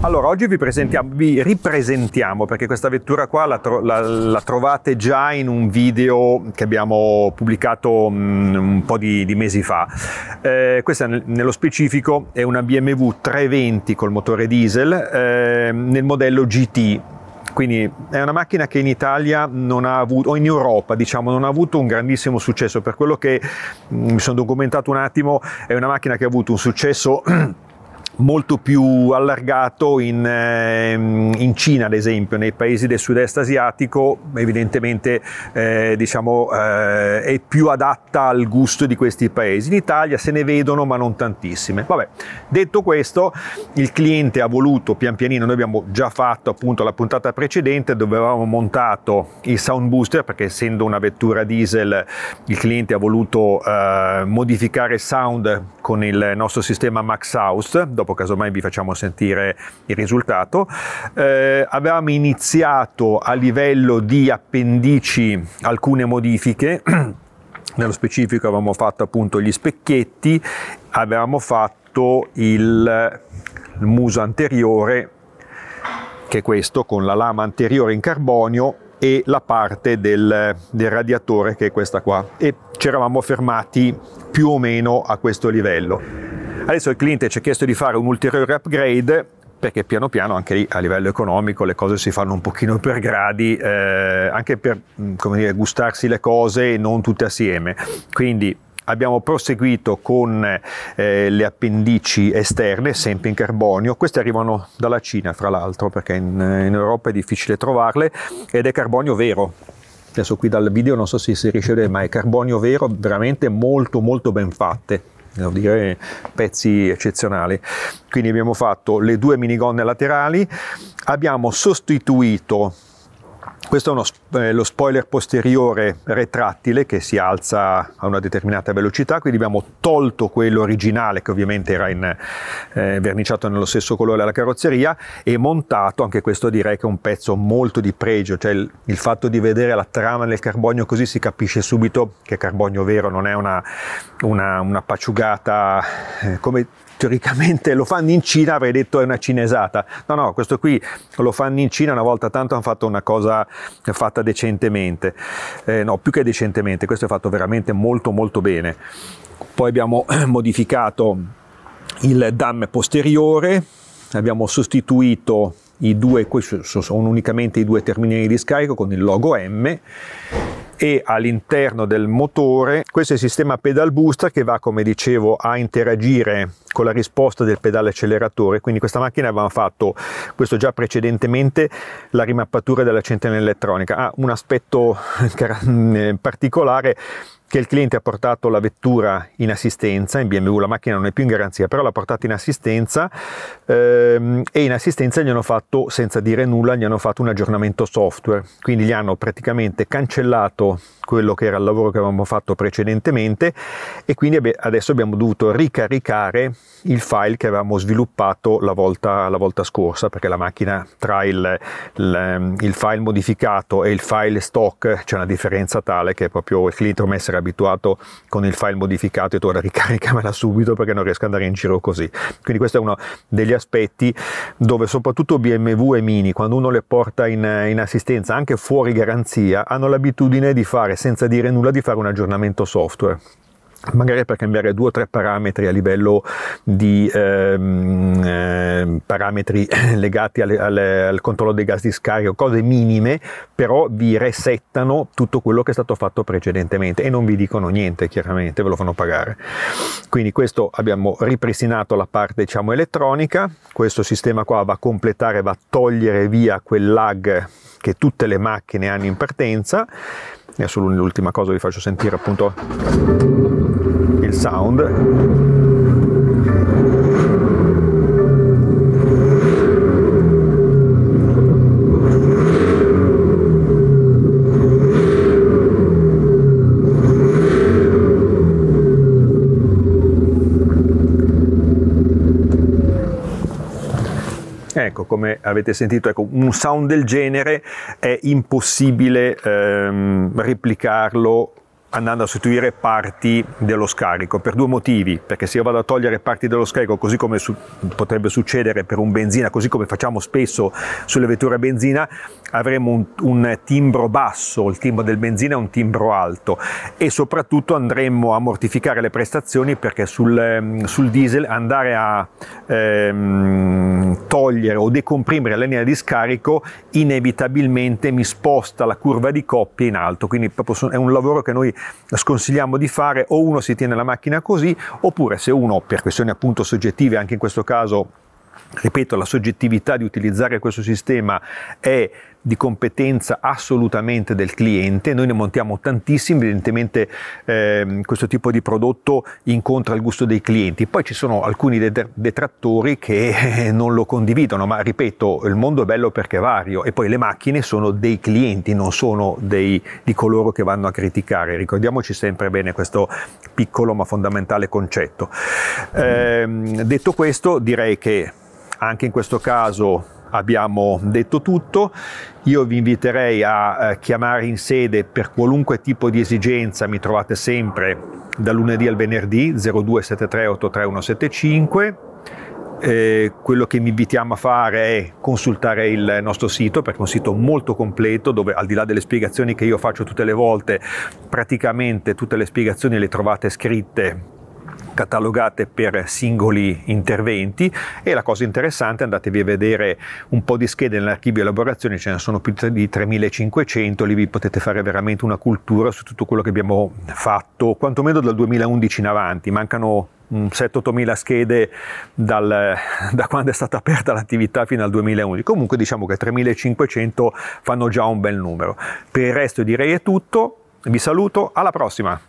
Allora, oggi vi, vi, ripresentiamo perché questa vettura qua la, tro la, la, trovate già in un video che abbiamo pubblicato mh, mm, un po' di, di mesi fa. Eh, questa nello specifico è una BMW 320 col motore diesel eh, nel modello GT quindi è una macchina che in Italia non ha avuto, o in Europa diciamo, non ha avuto un grandissimo successo, per quello che mm, mi sono documentato un attimo, è una macchina che ha avuto un successo molto più allargato in, ehm, in, Cina, ad esempio, nei paesi del sud-est asiatico, evidentemente eh, diciamo, eh, è più adatta al gusto di questi paesi. In Italia se ne vedono, ma non tantissime. Vabbè, detto questo, il cliente ha voluto pian pianino, noi abbiamo già fatto appunto la puntata precedente dove avevamo montato il sound booster, perché essendo una vettura diesel il cliente ha voluto eh, modificare il sound con il nostro sistema Max House, dopo casomai vi facciamo sentire il risultato. Eh, avevamo iniziato a livello di appendici alcune modifiche, nello specifico avevamo fatto appunto gli specchietti, avevamo fatto il, il muso anteriore, che è questo, con la lama anteriore in carbonio e la parte del, del radiatore che è questa qua e ci eravamo fermati più o meno a questo livello. Adesso il cliente ci ha chiesto di fare un ulteriore upgrade perché piano piano anche lì a livello economico le cose si fanno un pochino per gradi, eh, anche per mm, dire, gustarsi le cose e non tutte assieme. Quindi abbiamo proseguito con eh, le appendici esterne, sempre in carbonio. Queste arrivano dalla Cina, fra l'altro, perché in, in Europa è difficile trovarle ed è carbonio vero adesso qui dal video non so se si riesce a vedere, ma è carbonio vero, veramente molto molto ben fatte, devo dire pezzi eccezionali. Quindi abbiamo fatto le due minigonne laterali, abbiamo sostituito questo è, uno, eh, lo spoiler posteriore retrattile che si alza a una determinata velocità, quindi abbiamo tolto quello originale che ovviamente era in, eh, verniciato nello stesso colore alla carrozzeria e montato, anche questo direi che è un pezzo molto di pregio, cioè il, il fatto di vedere la trama del carbonio così si capisce subito che carbonio vero non è una, una, una paciugata eh, come teoricamente lo fanno in Cina, avrei detto è una cinesata. No, no, questo qui lo fanno in Cina, una volta tanto hanno fatto una cosa fatta decentemente, eh, no più che decentemente, questo è fatto veramente molto molto bene. Poi abbiamo modificato il DAM posteriore, abbiamo sostituito i due, questi sono unicamente i due terminali di scarico con il logo M e all'interno del motore questo è il sistema pedal booster che va come dicevo a interagire con la risposta del pedale acceleratore quindi questa macchina avevamo fatto questo già precedentemente la rimappatura della centralina elettronica ha ah, un aspetto particolare che il cliente ha portato la vettura in assistenza, in BMW la macchina non è più in garanzia, però l'ha portata in assistenza ehm, e in assistenza gli hanno fatto, senza dire nulla, gli hanno fatto un aggiornamento software, quindi gli hanno praticamente cancellato quello che era il lavoro che avevamo fatto precedentemente e quindi adesso abbiamo dovuto ricaricare il file che avevamo sviluppato la volta, la volta scorsa, perché la macchina tra il, il, il file modificato e il file stock c'è una differenza tale che proprio il cliente ormai si era abituato con il file modificato e tu ora ricaricamela subito perché non riesco ad andare in giro così. Quindi questo è uno degli aspetti dove soprattutto BMW e Mini, quando uno le porta in, in assistenza anche fuori garanzia, hanno l'abitudine di fare senza dire nulla, di fare un aggiornamento software magari per cambiare due o tre parametri a livello di ehm, eh, parametri legati alle, alle, al controllo dei gas di scarico, cose minime, però vi resettano tutto quello che è stato fatto precedentemente e non vi dicono niente, chiaramente ve lo fanno pagare. Quindi questo abbiamo ripristinato la parte diciamo elettronica, questo sistema qua va a completare, va a togliere via quel lag che tutte le macchine hanno in partenza è solo l'ultima cosa vi faccio sentire appunto il sound Ecco, come avete sentito, ecco, un sound del genere è impossibile ehm, replicarlo andando a sostituire parti dello scarico per due motivi, perché se io vado a togliere parti dello scarico così come su- potrebbe succedere per un benzina, così come facciamo spesso sulle vetture a benzina, avremo un, un timbro basso, il timbro del benzina è un timbro alto e soprattutto andremo a mortificare le prestazioni perché sul, ehm, sul diesel andare a ehm, togliere o decomprimere la linea di scarico inevitabilmente mi sposta la curva di coppia in alto, quindi è un lavoro che noi sconsigliamo di fare o uno si tiene la macchina così oppure se uno per questioni appunto soggettive anche in questo caso ripeto la soggettività di utilizzare questo sistema è di competenza assolutamente del cliente, noi ne montiamo tantissimi, evidentemente eh, questo tipo di prodotto incontra il gusto dei clienti, poi ci sono alcuni detrattori che eh, non lo condividono, ma ripeto, il mondo è bello perché è vario e poi le macchine sono dei clienti, non sono dei, di coloro che vanno a criticare, ricordiamoci sempre bene questo piccolo ma fondamentale concetto. Eh, detto questo, direi che anche in questo caso abbiamo detto tutto. Io vi inviterei a eh, chiamare in sede per qualunque tipo di esigenza, mi trovate sempre da lunedì al venerdì 0273 83175. Eh, quello che mi invitiamo a fare è consultare il nostro sito perché è un sito molto completo dove al di là delle spiegazioni che io faccio tutte le volte praticamente tutte le spiegazioni le trovate scritte catalogate per singoli interventi e la cosa interessante, andatevi a vedere un po' di schede nell'archivio elaborazioni, ce ne sono più di 3500, lì vi potete fare veramente una cultura su tutto quello che abbiamo fatto, quantomeno dal 2011 in avanti, mancano 7-8 mm, mila schede dal, da quando è stata aperta l'attività fino al 2011. Comunque diciamo che 3500 fanno già un bel numero. Per il resto direi è tutto, vi saluto, alla prossima!